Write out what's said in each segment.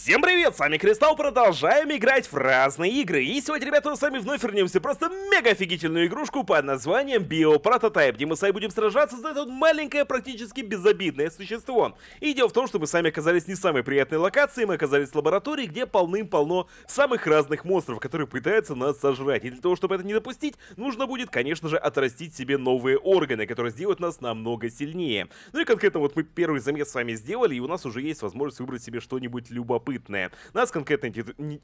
Всем привет, с вами Кристалл, продолжаем играть в разные игры. И сегодня, ребята, мы с вами вновь вернемся просто мега офигительную игрушку под названием Биопрототайп, где мы с вами будем сражаться за это маленькое, практически безобидное существо. И дело в том, что мы сами оказались не самой приятной локации, мы оказались в лаборатории, где полным-полно самых разных монстров, которые пытаются нас сожрать. И для того, чтобы это не допустить, нужно будет, конечно же, отрастить себе новые органы, которые сделают нас намного сильнее. Ну и конкретно вот мы первый замес с вами сделали, и у нас уже есть возможность выбрать себе что-нибудь любопытное любопытное. Нас конкретно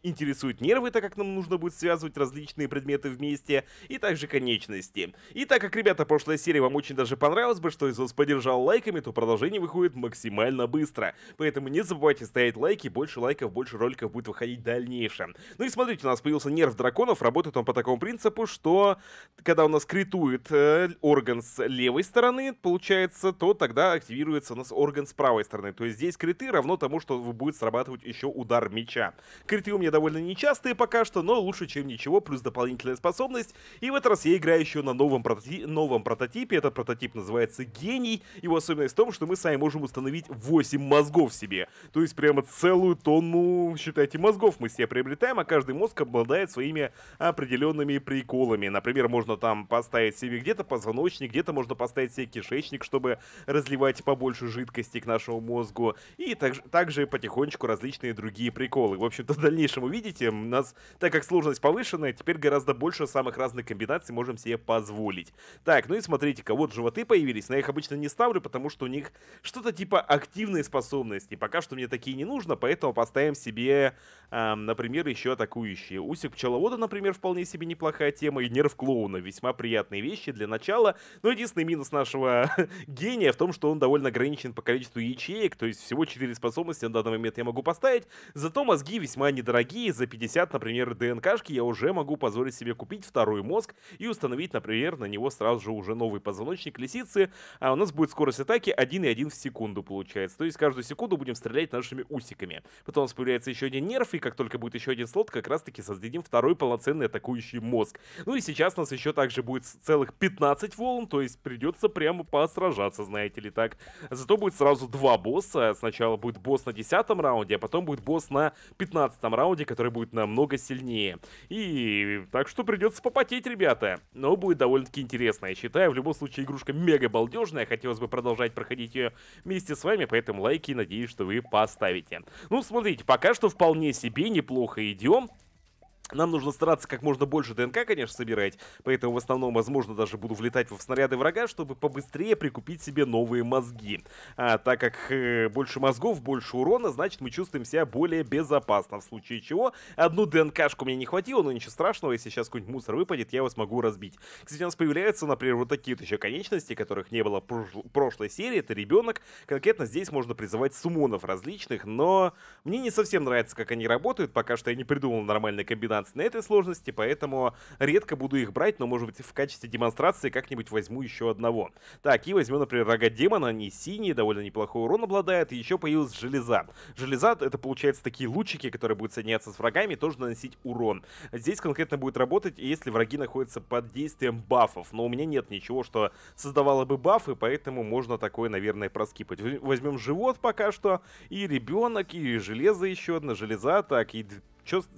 интересуют нервы, так как нам нужно будет связывать различные предметы вместе, и также конечности. И так как, ребята, прошлая серия вам очень даже понравилась бы, что если вас поддержал лайками, то продолжение выходит максимально быстро. Поэтому не забывайте ставить лайки, больше лайков, больше роликов будет выходить в дальнейшем. Ну и смотрите, у нас появился нерв драконов, работает он по такому принципу, что когда у нас критует э, орган с левой стороны, получается, то тогда активируется у нас орган с правой стороны. То есть здесь криты равно тому, что будет срабатывать еще удар мяча. Криты у меня довольно нечастые пока что, но лучше, чем ничего, плюс дополнительная способность. И в этот раз я играю еще на новом, прототи новом прототипе. Этот прототип называется Гений. Его особенность в том, что мы сами можем установить 8 мозгов себе. То есть прямо целую тонну, считайте, мозгов мы себе приобретаем, а каждый мозг обладает своими определенными приколами. Например, можно там поставить себе где-то позвоночник, где-то можно поставить себе кишечник, чтобы разливать побольше жидкости к нашему мозгу. И также, также потихонечку разливать различные другие приколы. В общем-то, в дальнейшем увидите, у нас, так как сложность повышенная, теперь гораздо больше самых разных комбинаций можем себе позволить. Так, ну и смотрите-ка, вот животы появились, но я их обычно не ставлю, потому что у них что-то типа активные способности. Пока что мне такие не нужно, поэтому поставим себе, э, например, еще атакующие. Усик пчеловода, например, вполне себе неплохая тема, и нерв клоуна. Весьма приятные вещи для начала, но единственный минус нашего гения в том, что он довольно ограничен по количеству ячеек, то есть всего 4 способности на данный момент я могу поставить, поставить. Зато мозги весьма недорогие. За 50, например, ДНКшки я уже могу позволить себе купить второй мозг и установить, например, на него сразу же уже новый позвоночник лисицы. А у нас будет скорость атаки 1,1 в секунду получается. То есть каждую секунду будем стрелять нашими усиками. Потом у нас появляется еще один нерв, и как только будет еще один слот, как раз-таки создадим второй полноценный атакующий мозг. Ну и сейчас у нас еще также будет целых 15 волн, то есть придется прямо посражаться, знаете ли так. Зато будет сразу два босса. Сначала будет босс на 10 раунде, а потом потом будет босс на 15 раунде, который будет намного сильнее. И так что придется попотеть, ребята. Но будет довольно-таки интересно, я считаю. В любом случае, игрушка мега балдежная. Хотелось бы продолжать проходить ее вместе с вами, поэтому лайки, надеюсь, что вы поставите. Ну, смотрите, пока что вполне себе неплохо идем. Нам нужно стараться как можно больше ДНК, конечно, собирать, поэтому в основном, возможно, даже буду влетать в снаряды врага, чтобы побыстрее прикупить себе новые мозги. А так как э, больше мозгов, больше урона, значит, мы чувствуем себя более безопасно, в случае чего. Одну ДНКшку мне не хватило, но ничего страшного, если сейчас какой-нибудь мусор выпадет, я его смогу разбить. Кстати, у нас появляются, например, вот такие вот еще конечности, которых не было в прошл прошлой серии, это ребенок. Конкретно здесь можно призывать сумонов различных, но мне не совсем нравится, как они работают, пока что я не придумал нормальной комбинации 15 на этой сложности, поэтому редко буду их брать, но, может быть, в качестве демонстрации как-нибудь возьму еще одного. Так, и возьму, например, рога демона, они синие, довольно неплохой урон обладают, и еще появилась железа. Железа — это, получается, такие лучики, которые будут соединяться с врагами тоже наносить урон. Здесь конкретно будет работать, если враги находятся под действием бафов, но у меня нет ничего, что создавало бы бафы, поэтому можно такое, наверное, проскипать. Возьмем живот пока что, и ребенок, и железо еще одно, железа, так, и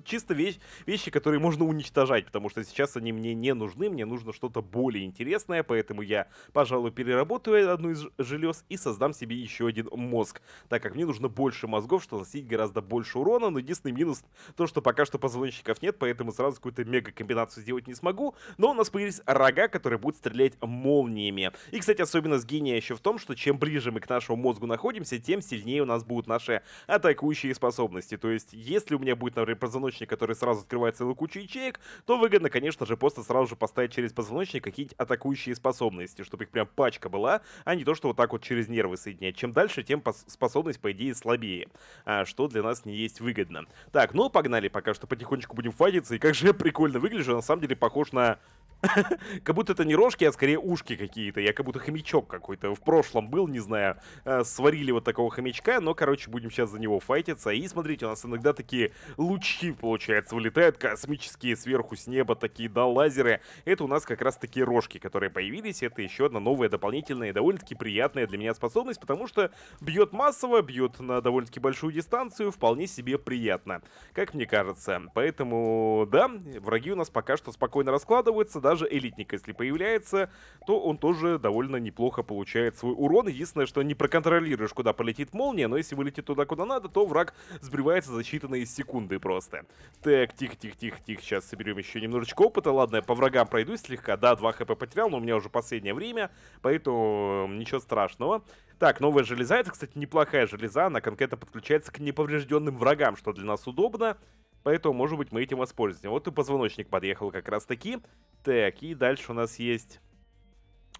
чисто вещь, вещи, которые можно уничтожать, потому что сейчас они мне не нужны, мне нужно что-то более интересное, поэтому я, пожалуй, переработаю одну из желез и создам себе еще один мозг, так как мне нужно больше мозгов, чтобы носить гораздо больше урона, но единственный минус то, что пока что позвоночников нет, поэтому сразу какую-то мега комбинацию сделать не смогу, но у нас появились рога, которые будут стрелять молниями. И, кстати, особенность гения еще в том, что чем ближе мы к нашему мозгу находимся, тем сильнее у нас будут наши атакующие способности, то есть если у меня будет, например, позвоночник, который сразу открывает целую кучу ячеек, то выгодно, конечно же, просто сразу же поставить через позвоночник какие то атакующие способности, чтобы их прям пачка была, а не то, что вот так вот через нервы соединять. Чем дальше, тем способность, по идее, слабее, а, что для нас не есть выгодно. Так, ну погнали, пока что потихонечку будем файтиться, и как же я прикольно выгляжу, на самом деле похож на как будто это не рожки, а скорее ушки какие-то. Я как будто хомячок какой-то в прошлом был, не знаю. Э, сварили вот такого хомячка, но, короче, будем сейчас за него файтиться. И смотрите, у нас иногда такие лучи, получается, вылетают космические сверху с неба, такие, да, лазеры. Это у нас как раз такие рожки, которые появились. Это еще одна новая дополнительная и довольно-таки приятная для меня способность, потому что бьет массово, бьет на довольно-таки большую дистанцию, вполне себе приятно, как мне кажется. Поэтому, да, враги у нас пока что спокойно раскладываются, да, даже элитник, если появляется, то он тоже довольно неплохо получает свой урон. Единственное, что не проконтролируешь, куда полетит молния, но если вылетит туда, куда надо, то враг сбривается за считанные секунды просто. Так, тихо-тихо-тихо-тихо, сейчас соберем еще немножечко опыта. Ладно, я по врагам пройдусь слегка, да, 2 хп потерял, но у меня уже последнее время, поэтому ничего страшного. Так, новая железа, это, кстати, неплохая железа, она конкретно подключается к неповрежденным врагам, что для нас удобно. Поэтому, может быть, мы этим воспользуемся. Вот и позвоночник подъехал как раз таки. Так, и дальше у нас есть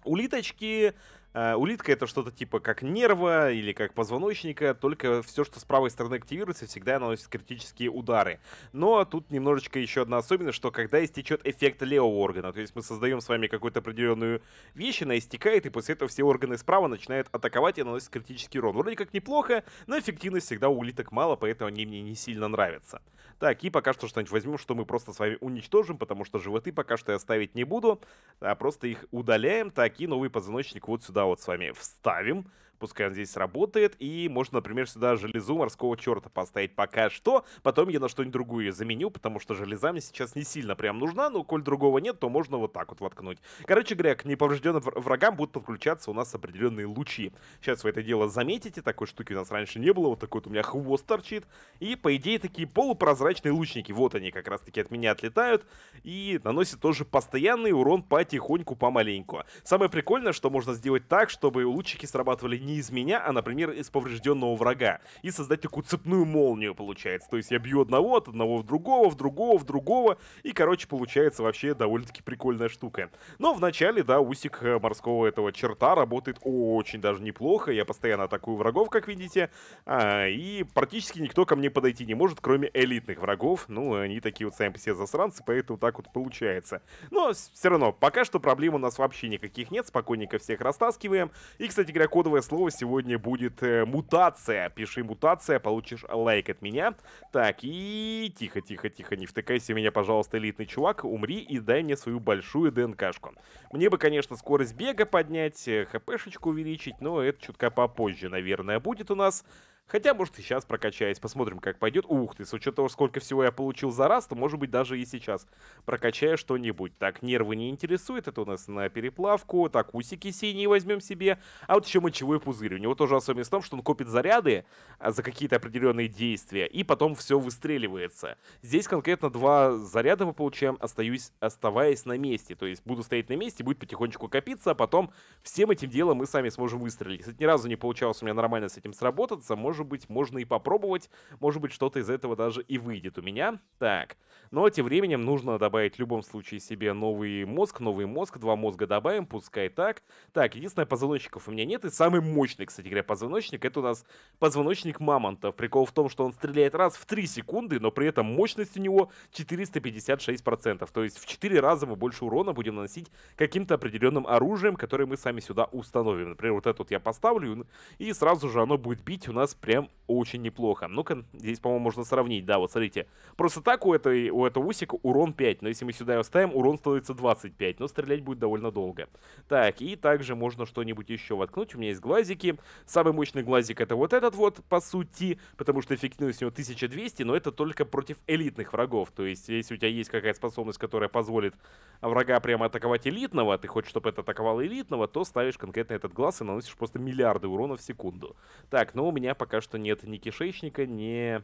улиточки, Э, улитка это что-то типа как нерва или как позвоночника, только все, что с правой стороны активируется, всегда наносит критические удары. Но тут немножечко еще одна особенность, что когда истечет эффект левого органа, то есть мы создаем с вами какую-то определенную вещь, она истекает, и после этого все органы справа начинают атаковать и наносят критический урон. Вроде как неплохо, но эффективность всегда у улиток мало, поэтому они мне не сильно нравятся. Так, и пока что что-нибудь возьмем, что мы просто с вами уничтожим, потому что животы пока что я оставить не буду, а просто их удаляем. Так, и новый позвоночник вот сюда сюда вот с вами вставим, пускай он здесь работает, и можно, например, сюда железу морского черта поставить пока что, потом я на что-нибудь другое заменю, потому что железа мне сейчас не сильно прям нужна, но коль другого нет, то можно вот так вот воткнуть. Короче говоря, к неповрежденным врагам будут подключаться у нас определенные лучи. Сейчас вы это дело заметите, такой штуки у нас раньше не было, вот такой вот у меня хвост торчит, и по идее такие полупрозрачные лучники, вот они как раз таки от меня отлетают, и наносят тоже постоянный урон потихоньку, помаленьку. Самое прикольное, что можно сделать так, чтобы лучики срабатывали не не из меня, а, например, из поврежденного врага. И создать такую цепную молнию получается. То есть я бью одного, от одного в другого, в другого, в другого. И, короче, получается вообще довольно-таки прикольная штука. Но вначале, да, усик э, морского этого черта работает очень даже неплохо. Я постоянно атакую врагов, как видите. А, и практически никто ко мне подойти не может, кроме элитных врагов. Ну, они такие вот сами по себе засранцы, поэтому так вот получается. Но все равно, пока что проблем у нас вообще никаких нет. Спокойненько всех растаскиваем. И, кстати говоря, кодовое слово слова. Сегодня будет э, мутация. Пиши мутация, получишь лайк от меня. Так, и тихо, тихо, тихо, не втыкайся в меня, пожалуйста, элитный чувак. Умри и дай мне свою большую ДНКшку. Мне бы, конечно, скорость бега поднять, э, хпшечку увеличить, но это чутка попозже, наверное, будет у нас. Хотя, может, и сейчас прокачаюсь, посмотрим, как пойдет. Ух ты, с учетом того, сколько всего я получил за раз, то, может быть, даже и сейчас прокачаю что-нибудь. Так, нервы не интересуют, это у нас на переплавку. Так, усики синие возьмем себе. А вот еще мочевой пузырь. У него тоже особенность в том, что он копит заряды а, за какие-то определенные действия, и потом все выстреливается. Здесь конкретно два заряда мы получаем, остаюсь, оставаясь на месте. То есть буду стоять на месте, будет потихонечку копиться, а потом всем этим делом мы сами сможем выстрелить. Кстати, ни разу не получалось у меня нормально с этим сработаться, может быть, можно и попробовать. Может быть, что-то из этого даже и выйдет у меня. Так. но ну, а тем временем нужно добавить в любом случае себе новый мозг, новый мозг, два мозга добавим, пускай так. Так, единственное, позвоночников у меня нет. И самый мощный, кстати говоря, позвоночник, это у нас позвоночник мамонта. Прикол в том, что он стреляет раз в 3 секунды, но при этом мощность у него 456%. То есть в 4 раза мы больше урона будем наносить каким-то определенным оружием, которое мы сами сюда установим. Например, вот этот я поставлю, и сразу же оно будет бить у нас прям очень неплохо. Ну-ка, здесь, по-моему, можно сравнить. Да, вот смотрите. Просто так у, этой, у этого усика урон 5. Но если мы сюда его ставим, урон становится 25. Но стрелять будет довольно долго. Так, и также можно что-нибудь еще воткнуть. У меня есть глазики. Самый мощный глазик это вот этот вот, по сути. Потому что эффективность у него 1200, но это только против элитных врагов. То есть, если у тебя есть какая-то способность, которая позволит врага прямо атаковать элитного, ты хочешь, чтобы это атаковало элитного, то ставишь конкретно этот глаз и наносишь просто миллиарды урона в секунду. Так, но у меня пока пока что нет ни кишечника, ни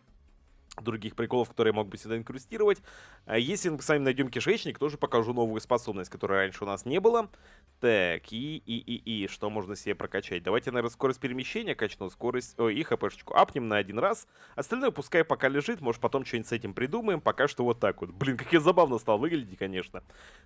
других приколов, которые я мог бы сюда инкрустировать. А если мы сами найдем кишечник, тоже покажу новую способность, которая раньше у нас не было. Так, и, и, и, и, что можно себе прокачать? Давайте, наверное, скорость перемещения качну, скорость, ой, и хпшечку апнем на один раз. Остальное пускай пока лежит, может потом что-нибудь с этим придумаем, пока что вот так вот. Блин, как я забавно стал выглядеть, конечно.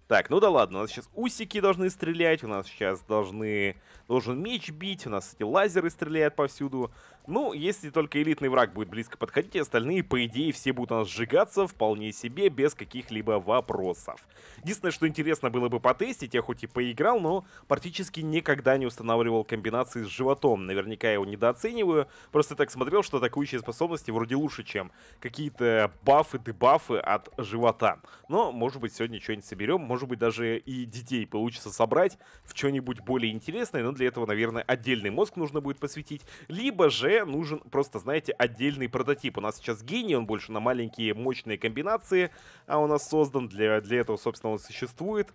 Так, ну да ладно, у нас сейчас усики должны стрелять, у нас сейчас должны, должен меч бить, у нас эти лазеры стреляют повсюду. Ну, если только элитный враг будет близко подходить, остальные, по идее, все будут у нас сжигаться вполне себе, без каких-либо вопросов. Единственное, что интересно было бы потестить, я хоть и поиграл, но практически никогда не устанавливал комбинации с животом. Наверняка я его недооцениваю, просто так смотрел, что атакующие способности вроде лучше, чем какие-то бафы, дебафы от живота. Но, может быть, сегодня что-нибудь соберем, может быть, даже и детей получится собрать в что-нибудь более интересное, но для этого, наверное, отдельный мозг нужно будет посвятить, либо же нужен просто, знаете, отдельный прототип. У нас сейчас гений, он больше на маленькие мощные комбинации, а у нас создан для, для этого, собственно, он существует.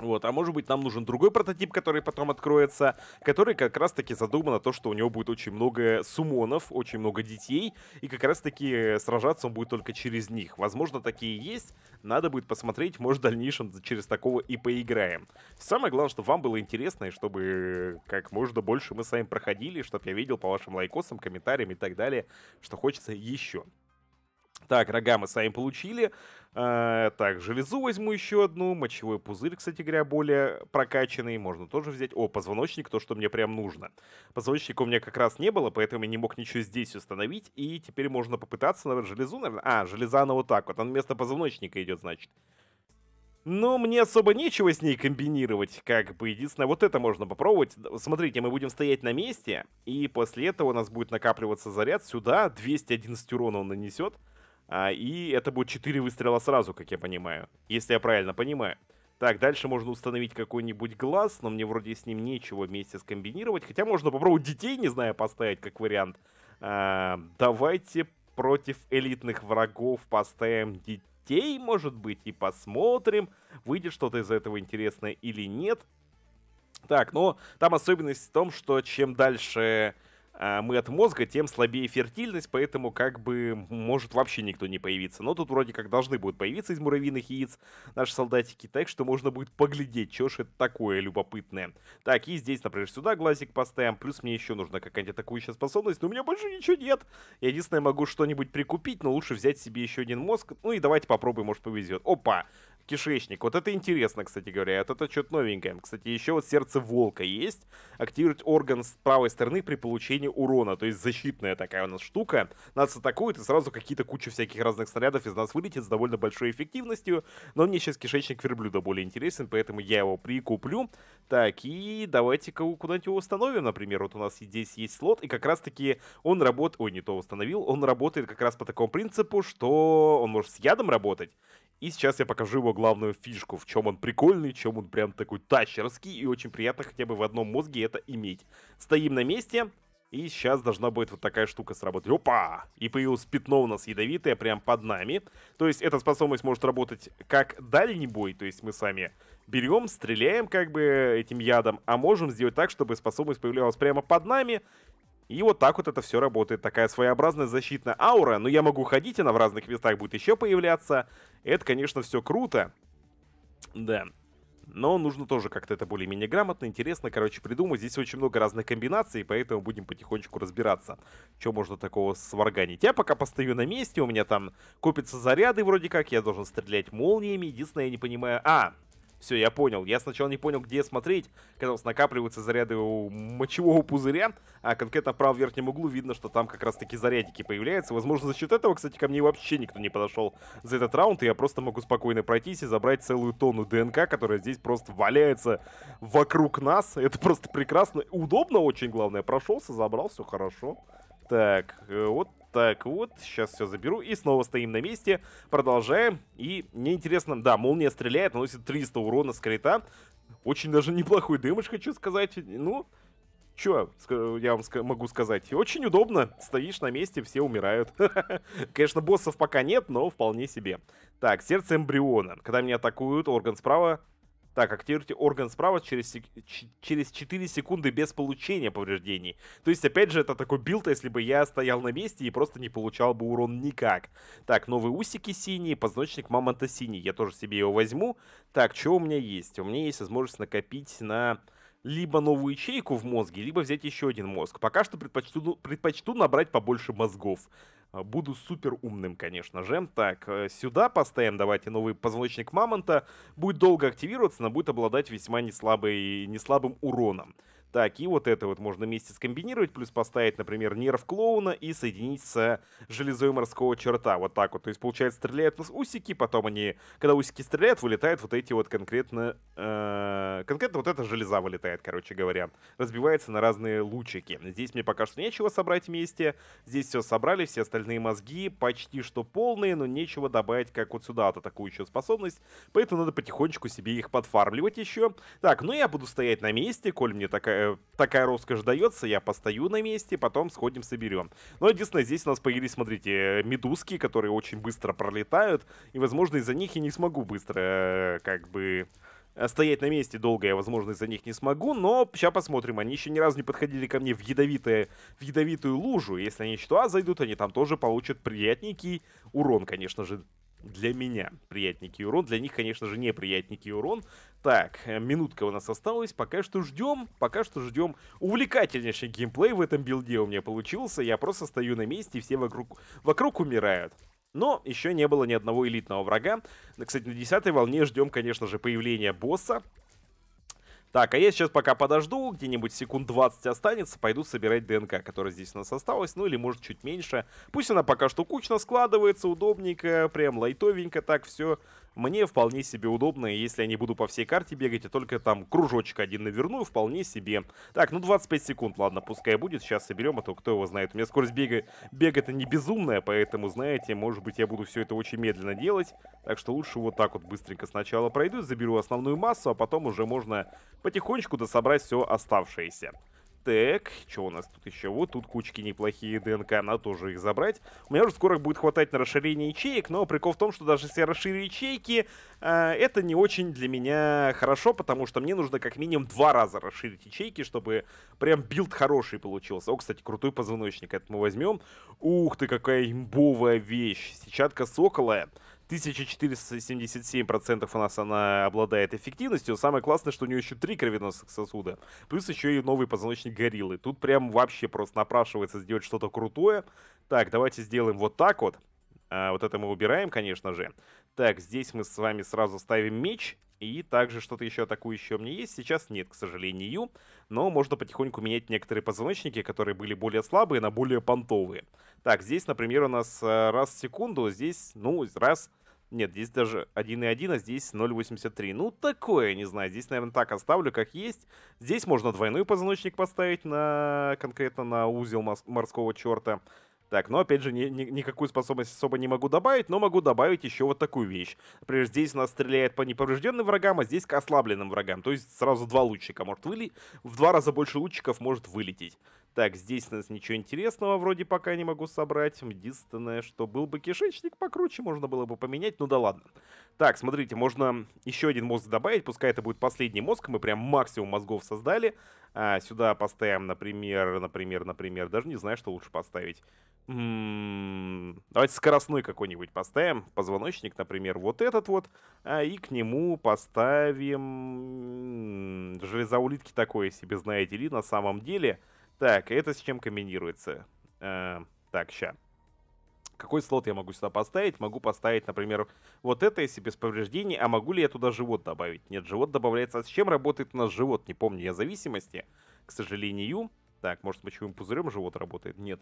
Вот, а может быть нам нужен другой прототип, который потом откроется, который как раз-таки задумано то, что у него будет очень много сумонов, очень много детей, и как раз-таки сражаться он будет только через них. Возможно, такие есть, надо будет посмотреть, может в дальнейшем через такого и поиграем. Самое главное, чтобы вам было интересно, и чтобы как можно больше мы с вами проходили, чтобы я видел по вашим лайкосам, комментариям и так далее, что хочется еще. Так, рога мы сами получили. Э, так, железу возьму еще одну. Мочевой пузырь, кстати говоря, более прокачанный. Можно тоже взять. О, позвоночник, то, что мне прям нужно. Позвоночника у меня как раз не было, поэтому я не мог ничего здесь установить. И теперь можно попытаться, наверное, железу, наверное. А, железа она вот так вот. Она вместо позвоночника идет, значит. Но мне особо нечего с ней комбинировать, как бы. Единственное, вот это можно попробовать. Смотрите, мы будем стоять на месте, и после этого у нас будет накапливаться заряд сюда. 211 урона он нанесет. А, и это будет 4 выстрела сразу, как я понимаю. Если я правильно понимаю. Так, дальше можно установить какой-нибудь глаз, но мне вроде с ним нечего вместе скомбинировать. Хотя можно попробовать детей, не знаю, поставить как вариант. А, давайте против элитных врагов поставим детей, может быть, и посмотрим, выйдет что-то из этого интересное или нет. Так, но там особенность в том, что чем дальше а, мы от мозга, тем слабее фертильность, поэтому как бы может вообще никто не появиться. Но тут вроде как должны будут появиться из муравьиных яиц наши солдатики, так что можно будет поглядеть, что ж это такое любопытное. Так, и здесь, например, сюда глазик поставим, плюс мне еще нужна какая-нибудь атакующая способность, но у меня больше ничего нет. Я единственное могу что-нибудь прикупить, но лучше взять себе еще один мозг, ну и давайте попробуем, может повезет. Опа! кишечник. Вот это интересно, кстати говоря. Вот это что-то новенькое. Кстати, еще вот сердце волка есть. Активировать орган с правой стороны при получении нанесение урона. То есть защитная такая у нас штука. Нас атакует, и сразу какие-то куча всяких разных снарядов из нас вылетит с довольно большой эффективностью. Но мне сейчас кишечник верблюда более интересен, поэтому я его прикуплю. Так, и давайте-ка куда-нибудь его установим. Например, вот у нас здесь есть слот, и как раз-таки он работает... Ой, не то установил. Он работает как раз по такому принципу, что он может с ядом работать. И сейчас я покажу его главную фишку, в чем он прикольный, в чем он прям такой тащерский и очень приятно хотя бы в одном мозге это иметь. Стоим на месте, и сейчас должна будет вот такая штука сработать. Опа! И появилось пятно у нас ядовитое прям под нами. То есть эта способность может работать как дальний бой, то есть мы сами берем, стреляем как бы этим ядом, а можем сделать так, чтобы способность появлялась прямо под нами. И вот так вот это все работает. Такая своеобразная защитная аура. Но я могу ходить, она в разных местах будет еще появляться. Это, конечно, все круто. Да но нужно тоже как-то это более-менее грамотно, интересно, короче, придумать. Здесь очень много разных комбинаций, поэтому будем потихонечку разбираться, что можно такого сварганить. Я пока постою на месте, у меня там копятся заряды вроде как, я должен стрелять молниями. Единственное, я не понимаю... А, все, я понял. Я сначала не понял, где смотреть. Казалось, накапливаются заряды у мочевого пузыря, а конкретно в правом верхнем углу видно, что там как раз-таки зарядики появляются. Возможно, за счет этого, кстати, ко мне вообще никто не подошел за этот раунд, и я просто могу спокойно пройтись и забрать целую тонну ДНК, которая здесь просто валяется вокруг нас. Это просто прекрасно. Удобно очень, главное. Прошелся, забрал, все хорошо. Так, э, вот так, вот, сейчас все заберу. И снова стоим на месте. Продолжаем. И мне интересно, да, молния стреляет, наносит 300 урона с крита. Очень даже неплохой дымыш, хочу сказать. Ну, что я вам могу сказать, очень удобно, стоишь на месте, все умирают. Конечно, боссов пока нет, но вполне себе. Так, сердце эмбриона. Когда меня атакуют, орган справа так, активируйте орган справа через, через 4 секунды без получения повреждений. То есть, опять же, это такой билд, если бы я стоял на месте и просто не получал бы урон никак. Так, новые усики синие, позвоночник мамонта синий. Я тоже себе его возьму. Так, что у меня есть? У меня есть возможность накопить на либо новую ячейку в мозге, либо взять еще один мозг. Пока что предпочту, предпочту набрать побольше мозгов. А, буду супер умным, конечно же. Так, э, сюда поставим, давайте, новый позвоночник мамонта. Будет долго активироваться, но будет обладать весьма неслабой, неслабым уроном. Так, и вот это вот можно вместе скомбинировать, плюс поставить, например, нерв клоуна и соединить с железой морского черта. Вот так вот. То есть, получается, стреляют у нас усики, потом они, когда усики стреляют, вылетают вот эти вот конкретно... Э, конкретно вот эта железа вылетает, короче говоря. Разбивается на разные лучики. Здесь мне пока что нечего собрать вместе. Здесь все собрали, все остальные мозги почти что полные, но нечего добавить, как вот сюда, вот еще способность. Поэтому надо потихонечку себе их подфармливать еще. Так, ну я буду стоять на месте, коль мне такая такая роскошь дается, я постою на месте, потом сходим, соберем. Но ну, единственное, здесь у нас появились, смотрите, медузки, которые очень быстро пролетают, и, возможно, из-за них я не смогу быстро, э, как бы, э, стоять на месте долго я, возможно, из-за них не смогу, но сейчас посмотрим. Они еще ни разу не подходили ко мне в, ядовитое, в ядовитую лужу. Если они что, а зайдут, они там тоже получат приятненький урон, конечно же для меня приятненький урон. Для них, конечно же, неприятненький урон. Так, э, минутка у нас осталась. Пока что ждем, пока что ждем. Увлекательнейший геймплей в этом билде у меня получился. Я просто стою на месте, и все вокруг, вокруг умирают. Но еще не было ни одного элитного врага. Кстати, на десятой волне ждем, конечно же, появления босса. Так, а я сейчас пока подожду, где-нибудь секунд 20 останется, пойду собирать ДНК, которая здесь у нас осталась, ну или может чуть меньше. Пусть она пока что кучно складывается, удобненько, прям лайтовенько так все мне вполне себе удобно, если я не буду по всей карте бегать, а только там кружочек один наверну, вполне себе. Так, ну 25 секунд, ладно, пускай будет, сейчас соберем, а то кто его знает. У меня скорость бега, бега это не безумная, поэтому, знаете, может быть я буду все это очень медленно делать, так что лучше вот так вот быстренько сначала пройду, заберу основную массу, а потом уже можно потихонечку дособрать все оставшееся. Так, что у нас тут еще? Вот тут кучки неплохие ДНК, надо тоже их забрать. У меня уже скоро будет хватать на расширение ячеек, но прикол в том, что даже если я расширю ячейки, э, это не очень для меня хорошо, потому что мне нужно как минимум два раза расширить ячейки, чтобы прям билд хороший получился. О, кстати, крутой позвоночник, это мы возьмем. Ух ты, какая имбовая вещь. Сетчатка соколая. 1477% у нас она обладает эффективностью. Самое классное, что у нее еще три кровеносных сосуда. Плюс еще и новый позвоночник гориллы. Тут прям вообще просто напрашивается сделать что-то крутое. Так, давайте сделаем вот так вот. А, вот это мы убираем, конечно же. Так, здесь мы с вами сразу ставим меч. И также что-то еще атакующее у меня есть. Сейчас нет, к сожалению. Но можно потихоньку менять некоторые позвоночники, которые были более слабые, на более понтовые. Так, здесь, например, у нас э, раз в секунду. Здесь, ну, раз... Нет, здесь даже 1.1, а здесь 0.83. Ну, такое, не знаю. Здесь, наверное, так оставлю, как есть. Здесь можно двойной позвоночник поставить на конкретно на узел морского черта. Так, но опять же, ни, ни, никакую способность особо не могу добавить, но могу добавить еще вот такую вещь. Например, здесь нас стреляет по неповрежденным врагам, а здесь к ослабленным врагам. То есть сразу два лучика может вылететь, в два раза больше лучиков может вылететь. Так, здесь у нас ничего интересного вроде пока не могу собрать. Единственное, что был бы кишечник покруче, можно было бы поменять. Ну да ладно. Так, смотрите, можно еще один мозг добавить. Пускай это будет последний мозг. Мы прям максимум мозгов создали. А, сюда поставим, например, например, например. Даже не знаю, что лучше поставить. М -м -м. Давайте скоростной какой-нибудь поставим. Позвоночник, например, вот этот вот. А, и к нему поставим... Железоулитки такое себе, знаете ли, на самом деле... Так, это с чем комбинируется? Э, так, ща. Какой слот я могу сюда поставить? Могу поставить, например, вот это, если без повреждений. А могу ли я туда живот добавить? Нет, живот добавляется. А с чем работает у нас живот? Не помню я зависимости, к сожалению. Так, может, мочевым пузырем живот работает? Нет.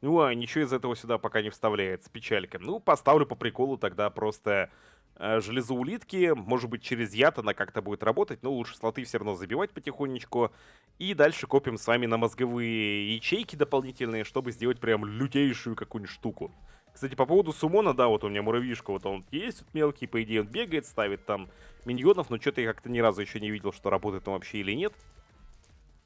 Ну, а ничего из этого сюда пока не вставляется. Печалька. Ну, поставлю по приколу тогда просто Э, железо улитки, может быть, через яд она как-то будет работать, но лучше слоты все равно забивать потихонечку. И дальше копим с вами на мозговые ячейки дополнительные, чтобы сделать прям лютейшую какую-нибудь штуку. Кстати, по поводу Сумона, да, вот у меня муравьишка, вот он есть вот мелкий, по идее он бегает, ставит там миньонов, но что-то я как-то ни разу еще не видел, что работает он вообще или нет.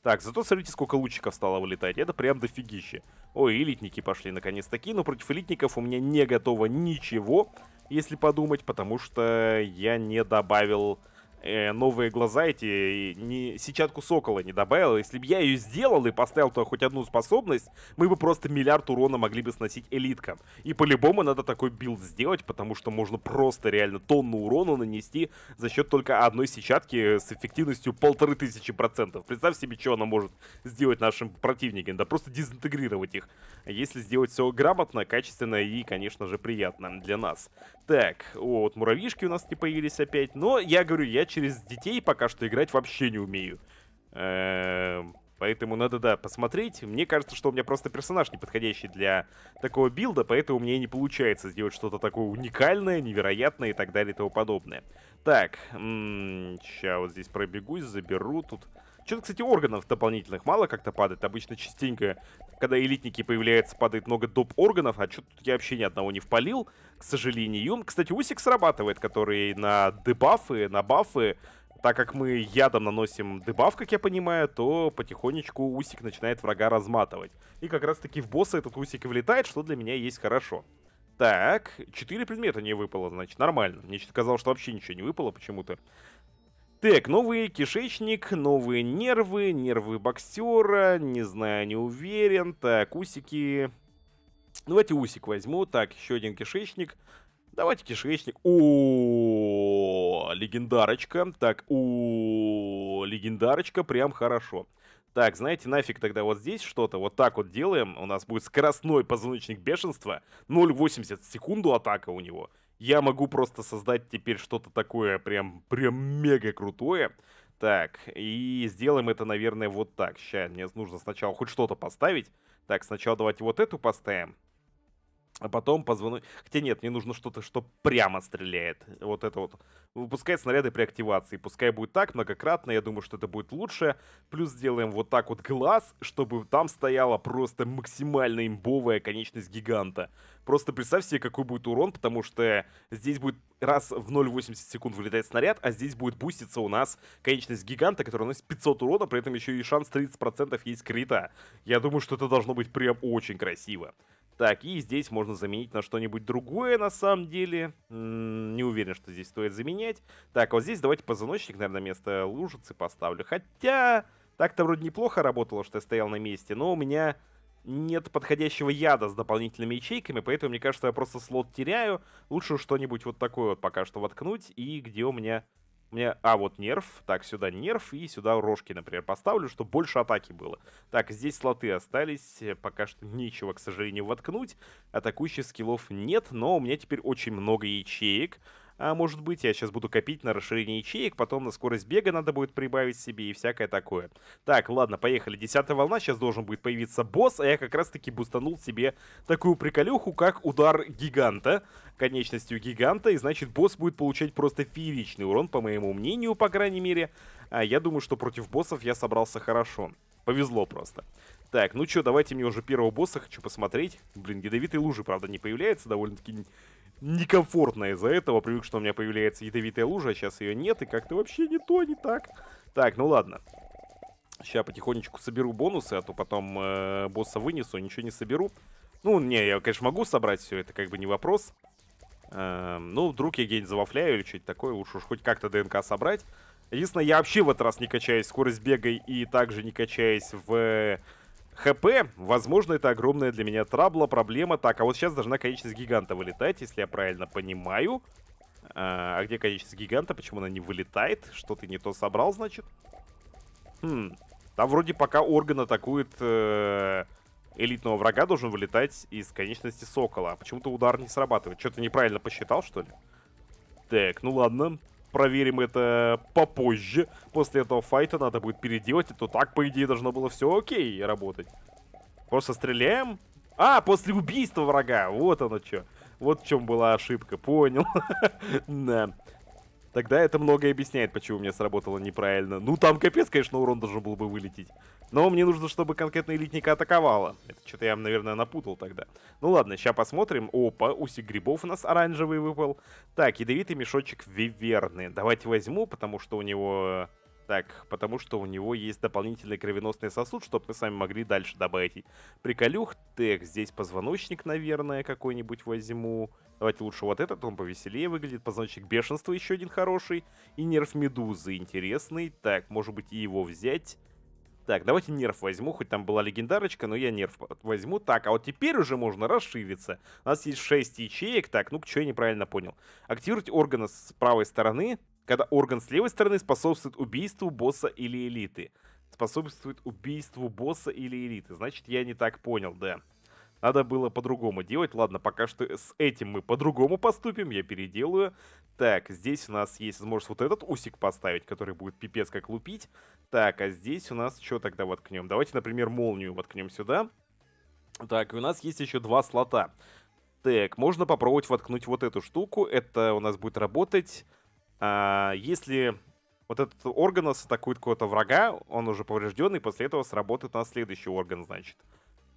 Так, зато смотрите, сколько лучиков стало вылетать. Это прям дофигище. Ой, элитники пошли наконец-таки, но против элитников у меня не готово ничего, если подумать, потому что я не добавил Э, новые глаза эти, не, сетчатку сокола не добавил. Если бы я ее сделал и поставил то хоть одну способность, мы бы просто миллиард урона могли бы сносить элиткам. И по-любому надо такой билд сделать, потому что можно просто реально тонну урона нанести за счет только одной сетчатки э, с эффективностью полторы тысячи процентов. Представь себе, что она может сделать нашим противникам. Да просто дезинтегрировать их. Если сделать все грамотно, качественно и, конечно же, приятно для нас. Так, вот муравьишки у нас не появились опять. Но я говорю, я через детей пока что играть вообще не умею. Эм, поэтому надо, да, посмотреть. Мне кажется, что у меня просто персонаж неподходящий для такого билда, поэтому мне не получается сделать что-то такое уникальное, невероятное и так далее и тому подобное. Так, сейчас вот здесь пробегусь, заберу тут что-то, кстати, органов дополнительных мало как-то падает. Обычно частенько, когда элитники появляются, падает много доп. органов, а что-то я вообще ни одного не впалил, к сожалению. Кстати, Усик срабатывает, который на дебафы, на бафы так как мы ядом наносим дебаф, как я понимаю, то потихонечку усик начинает врага разматывать. И как раз таки в босса этот усик и влетает, что для меня есть хорошо. Так, 4 предмета не выпало, значит, нормально. Мне что-то казалось, что вообще ничего не выпало почему-то. Так, новый кишечник, новые нервы, нервы боксера, не знаю, не уверен. Так, усики. Давайте усик возьму. Так, еще один кишечник. Давайте кишечник. О, легендарочка. Так, о, легендарочка, прям хорошо. Так, знаете, нафиг тогда вот здесь что-то вот так вот делаем. У нас будет скоростной позвоночник бешенства. 0,80 секунду атака у него я могу просто создать теперь что-то такое прям, прям мега крутое. Так, и сделаем это, наверное, вот так. Сейчас мне нужно сначала хоть что-то поставить. Так, сначала давайте вот эту поставим а потом позвонок... Хотя нет, мне нужно что-то, что прямо стреляет. Вот это вот. Выпускает снаряды при активации. Пускай будет так, многократно. Я думаю, что это будет лучше. Плюс сделаем вот так вот глаз, чтобы там стояла просто максимально имбовая конечность гиганта. Просто представь себе, какой будет урон, потому что здесь будет раз в 0,80 секунд вылетает снаряд, а здесь будет буститься у нас конечность гиганта, которая наносит 500 урона, при этом еще и шанс 30% есть крита. Я думаю, что это должно быть прям очень красиво. Так, и здесь можно заменить на что-нибудь другое, на самом деле. М -м, не уверен, что здесь стоит заменять. Так, вот здесь давайте позвоночник, наверное, вместо лужицы поставлю. Хотя, так-то вроде неплохо работало, что я стоял на месте, но у меня нет подходящего яда с дополнительными ячейками, поэтому, мне кажется, я просто слот теряю. Лучше что-нибудь вот такое вот пока что воткнуть, и где у меня мне, а вот нерв, так, сюда нерв и сюда рожки, например, поставлю, чтобы больше атаки было. Так, здесь слоты остались, э, пока что нечего, к сожалению, воткнуть, атакующих скиллов нет, но у меня теперь очень много ячеек, а может быть, я сейчас буду копить на расширение ячеек, потом на скорость бега надо будет прибавить себе и всякое такое. Так, ладно, поехали. Десятая волна, сейчас должен будет появиться босс, а я как раз-таки бустанул себе такую приколюху, как удар гиганта, конечностью гиганта, и значит босс будет получать просто фееричный урон, по моему мнению, по крайней мере. А я думаю, что против боссов я собрался хорошо. Повезло просто. Так, ну что, давайте мне уже первого босса хочу посмотреть. Блин, ядовитые лужи, правда, не появляется Довольно-таки некомфортно из-за этого. Привык, что у меня появляется ядовитая лужа, а сейчас ее нет, и как-то вообще не то, не так. Так, ну ладно. Сейчас потихонечку соберу бонусы, а то потом э, босса вынесу, а ничего не соберу. Ну, не, я, конечно, могу собрать все, это как бы не вопрос. Эм, ну, вдруг я где завафляю или что-то такое, лучше уж хоть как-то ДНК собрать. Единственное, я вообще в этот раз не качаюсь скорость бегай и также не качаюсь в ХП, возможно, это огромная для меня трабла, проблема. Так, а вот сейчас должна конечность гиганта вылетать, если я правильно понимаю. А, а где конечность гиганта? Почему она не вылетает? Что ты не то собрал, значит? Хм. Там вроде пока орган атакует э, элитного врага, должен вылетать из конечности сокола. А Почему-то удар не срабатывает. Что-то неправильно посчитал, что ли? Так, ну ладно проверим это попозже. После этого файта надо будет переделать, и а то так, по идее, должно было все окей работать. Просто стреляем. А, после убийства врага. Вот оно что. Вот в чем была ошибка, понял. Да. Тогда это многое объясняет, почему у меня сработало неправильно. Ну, там капец, конечно, урон должен был бы вылететь. Но мне нужно, чтобы конкретно элитника атаковала. Это что-то я, наверное, напутал тогда. Ну ладно, сейчас посмотрим. Опа, усик грибов у нас оранжевый выпал. Так, ядовитый мешочек виверны. Давайте возьму, потому что у него... Так, потому что у него есть дополнительный кровеносный сосуд, чтобы мы сами могли дальше добавить. Приколюх, так, здесь позвоночник, наверное, какой-нибудь возьму. Давайте лучше вот этот, он повеселее выглядит. Позвоночник бешенства еще один хороший. И нерв медузы интересный. Так, может быть и его взять. Так, давайте нерв возьму, хоть там была легендарочка, но я нерв возьму. Так, а вот теперь уже можно расшириться. У нас есть 6 ячеек. Так, ну-ка, что я неправильно понял. Активировать органы с правой стороны, когда орган с левой стороны способствует убийству босса или элиты. Способствует убийству босса или элиты. Значит, я не так понял, да. Надо было по-другому делать. Ладно, пока что с этим мы по-другому поступим, я переделаю. Так, здесь у нас есть возможность вот этот усик поставить, который будет пипец как лупить. Так, а здесь у нас что тогда воткнем? Давайте, например, молнию воткнем сюда. Так, и у нас есть еще два слота. Так, можно попробовать воткнуть вот эту штуку. Это у нас будет работать... А, если вот этот органос атакует какого-то врага, он уже поврежденный, после этого сработает у нас следующий орган, значит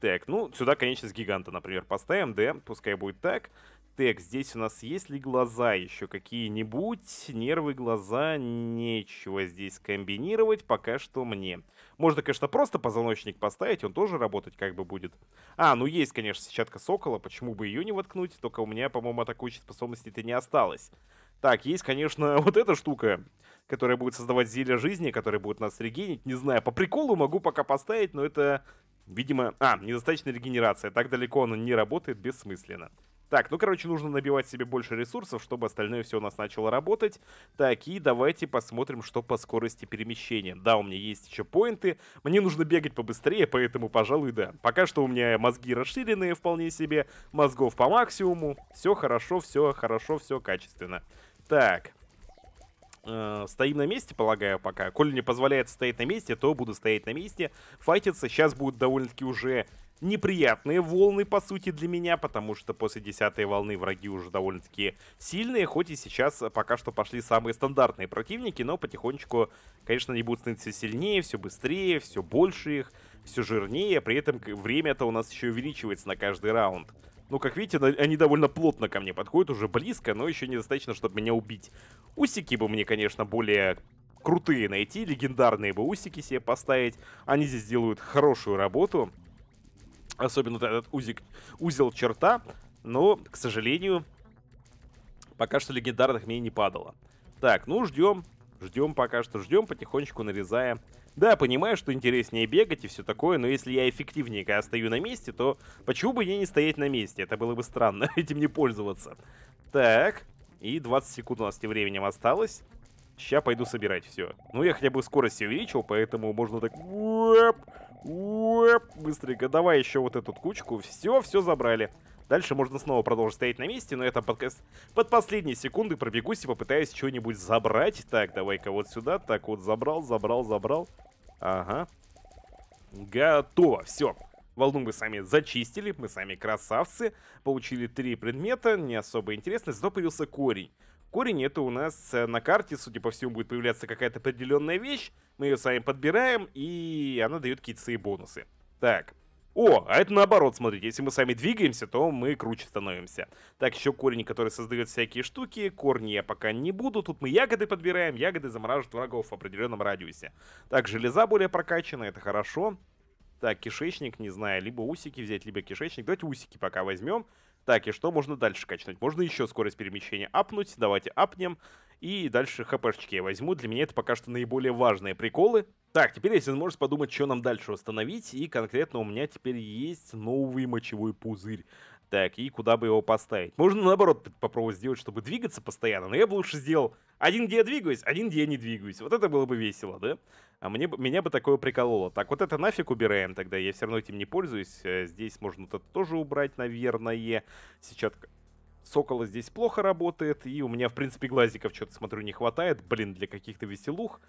тег. Ну, сюда конечно с гиганта, например, поставим, да, пускай будет так. Тег, здесь у нас есть ли глаза еще какие-нибудь? Нервы, глаза, нечего здесь комбинировать, пока что мне. Можно, конечно, просто позвоночник поставить, он тоже работать как бы будет. А, ну есть, конечно, сетчатка сокола, почему бы ее не воткнуть? Только у меня, по-моему, атакующей способности-то не осталось. Так, есть, конечно, вот эта штука, которая будет создавать зелье жизни, которая будет нас регенить. Не знаю, по приколу могу пока поставить, но это Видимо... А, недостаточная регенерация. Так далеко она не работает, бессмысленно. Так, ну, короче, нужно набивать себе больше ресурсов, чтобы остальное все у нас начало работать. Так, и давайте посмотрим, что по скорости перемещения. Да, у меня есть чекпоинты, мне нужно бегать побыстрее, поэтому, пожалуй, да. Пока что у меня мозги расширенные вполне себе, мозгов по максимуму. Все хорошо, все хорошо, все качественно. Так, Э, стоим на месте, полагаю, пока. Коль не позволяет стоять на месте, то буду стоять на месте. Файтиться сейчас будут довольно-таки уже неприятные волны, по сути, для меня, потому что после десятой волны враги уже довольно-таки сильные, хоть и сейчас пока что пошли самые стандартные противники, но потихонечку, конечно, они будут становиться все сильнее, все быстрее, все больше их, все жирнее, при этом время-то у нас еще увеличивается на каждый раунд. Ну, как видите, они довольно плотно ко мне подходят, уже близко, но еще недостаточно, чтобы меня убить. Усики бы мне, конечно, более крутые найти, легендарные бы усики себе поставить. Они здесь делают хорошую работу. Особенно вот этот узик, узел черта. Но, к сожалению, пока что легендарных мне не падало. Так, ну ждем. Ждем пока что, ждем, потихонечку нарезая да, понимаю, что интереснее бегать и все такое, но если я эффективнее, когда стою на месте, то почему бы мне не стоять на месте? Это было бы странно, этим не пользоваться. Так, и 20 секунд у нас тем временем осталось. Сейчас пойду собирать все. Ну, я хотя бы скорость увеличил, поэтому можно так... Уэп, уэп, быстренько. Давай еще вот эту кучку. Все, все забрали. Дальше можно снова продолжить стоять на месте, но это подкаст под последние секунды пробегусь и попытаюсь что-нибудь забрать. Так, давай-ка вот сюда. Так, вот забрал, забрал, забрал. Ага. Готово, все. Волну мы сами зачистили, мы сами красавцы. Получили три предмета, не особо интересно, зато появился корень. Корень это у нас э, на карте, судя по всему, будет появляться какая-то определенная вещь. Мы ее сами подбираем, и она дает какие-то свои бонусы. Так, о, а это наоборот, смотрите, если мы сами двигаемся, то мы круче становимся. Так, еще корень, который создает всякие штуки, корни я пока не буду, тут мы ягоды подбираем, ягоды замораживают врагов в определенном радиусе. Так, железа более прокачана, это хорошо. Так, кишечник, не знаю, либо усики взять, либо кишечник. Давайте усики пока возьмем. Так, и что можно дальше качнуть? Можно еще скорость перемещения апнуть. Давайте апнем. И дальше хпшечки я возьму. Для меня это пока что наиболее важные приколы. Так, теперь есть возможность подумать, что нам дальше установить. И конкретно у меня теперь есть новый мочевой пузырь. Так, и куда бы его поставить? Можно, наоборот, попробовать сделать, чтобы двигаться постоянно, но я бы лучше сделал один, где я двигаюсь, один, где я не двигаюсь. Вот это было бы весело, да? А мне, меня бы такое прикололо. Так, вот это нафиг убираем тогда, я все равно этим не пользуюсь. Э, здесь можно вот это тоже убрать, наверное. Сейчас Сокола здесь плохо работает, и у меня, в принципе, глазиков что-то, смотрю, не хватает, блин, для каких-то веселух.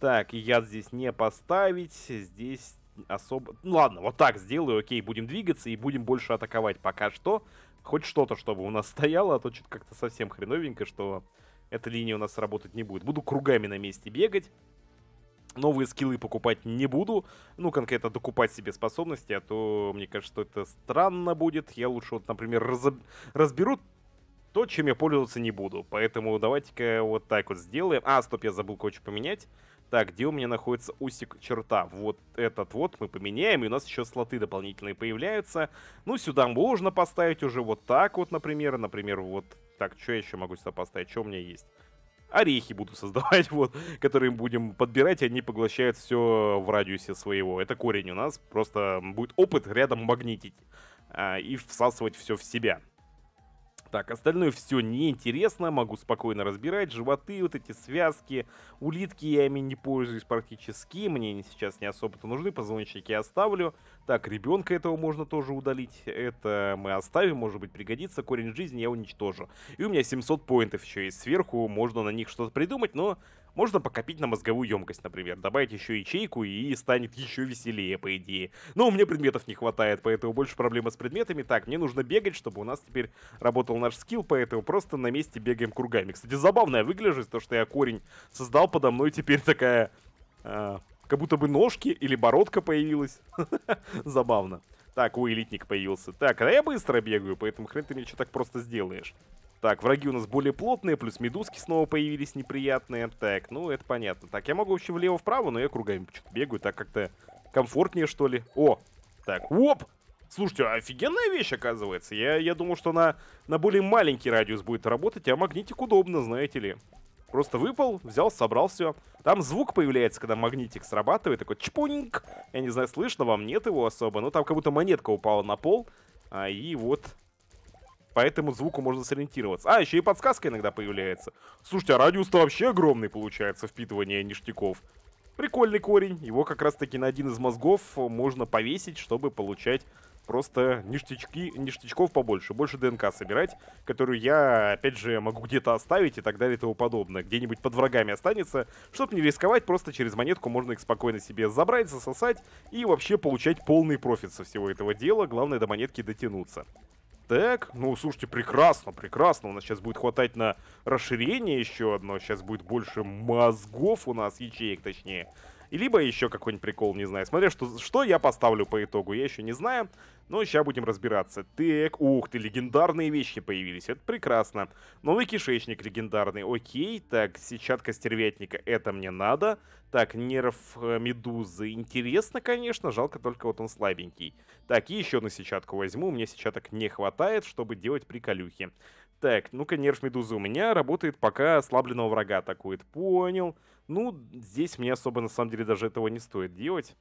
Так, яд здесь не поставить, здесь особо... Ну ладно, вот так сделаю, окей, будем двигаться и будем больше атаковать пока что. Хоть что-то, чтобы у нас стояло, а то что-то как-то совсем хреновенько, что эта линия у нас работать не будет. Буду кругами на месте бегать. Новые скиллы покупать не буду. Ну, конкретно докупать себе способности, а то, мне кажется, что это странно будет. Я лучше, вот, например, раз... разберу то, чем я пользоваться не буду. Поэтому давайте-ка вот так вот сделаем. А, стоп, я забыл кое-что поменять. Так, где у меня находится усик черта? Вот этот вот мы поменяем, и у нас еще слоты дополнительные появляются. Ну, сюда можно поставить уже вот так вот, например. Например, вот так, что я еще могу сюда поставить? Что у меня есть? орехи буду создавать, вот, которые будем подбирать, и они поглощают все в радиусе своего. Это корень у нас, просто будет опыт рядом магнитить а, и всасывать все в себя так. Остальное все неинтересно, могу спокойно разбирать. Животы, вот эти связки, улитки я ими не пользуюсь практически. Мне они сейчас не особо-то нужны, позвоночники оставлю. Так, ребенка этого можно тоже удалить. Это мы оставим, может быть пригодится. Корень жизни я уничтожу. И у меня 700 поинтов еще есть сверху, можно на них что-то придумать, но можно покопить на мозговую емкость, например, добавить еще ячейку и станет еще веселее, по идее. Но у меня предметов не хватает, поэтому больше проблема с предметами. Так, мне нужно бегать, чтобы у нас теперь работал наш скилл, поэтому просто на месте бегаем кругами. Кстати, забавная выгляжу, то, что я корень создал подо мной теперь такая... Э, как будто бы ножки или бородка появилась. Забавно. Так, у элитник появился. Так, а я быстро бегаю, поэтому хрен ты мне что так просто сделаешь. Так, враги у нас более плотные, плюс медузки снова появились неприятные. Так, ну это понятно. Так, я могу вообще влево-вправо, но я кругами бегаю, так как-то комфортнее, что ли. О, так, оп! Слушайте, офигенная вещь, оказывается. Я, я думал, что она на более маленький радиус будет работать, а магнитик удобно, знаете ли. Просто выпал, взял, собрал все. Там звук появляется, когда магнитик срабатывает, такой чпунинг. Я не знаю, слышно вам, нет его особо, но там как будто монетка упала на пол. А, и вот по этому звуку можно сориентироваться. А, еще и подсказка иногда появляется. Слушайте, а радиус-то вообще огромный получается впитывание ништяков. Прикольный корень. Его как раз-таки на один из мозгов можно повесить, чтобы получать просто ништячки, ништячков побольше, больше ДНК собирать, которую я, опять же, могу где-то оставить и так далее и тому подобное. Где-нибудь под врагами останется, чтобы не рисковать, просто через монетку можно их спокойно себе забрать, засосать и вообще получать полный профит со всего этого дела, главное до монетки дотянуться. Так, ну, слушайте, прекрасно, прекрасно. У нас сейчас будет хватать на расширение еще одно. Сейчас будет больше мозгов у нас, ячеек точнее. И либо еще какой-нибудь прикол, не знаю. Смотря, что, что я поставлю по итогу, я еще не знаю. Но сейчас будем разбираться. Так, ух ты, легендарные вещи появились. Это прекрасно. Новый кишечник легендарный. Окей, так, сетчатка стервятника. Это мне надо. Так, нерв э, медузы. Интересно, конечно. Жалко только вот он слабенький. Так, и еще одну сетчатку возьму. у Мне сетчаток не хватает, чтобы делать приколюхи. Так, ну-ка, нерв медузы у меня работает, пока ослабленного врага атакует. Понял. Ну, здесь мне особо, на самом деле, даже этого не стоит делать.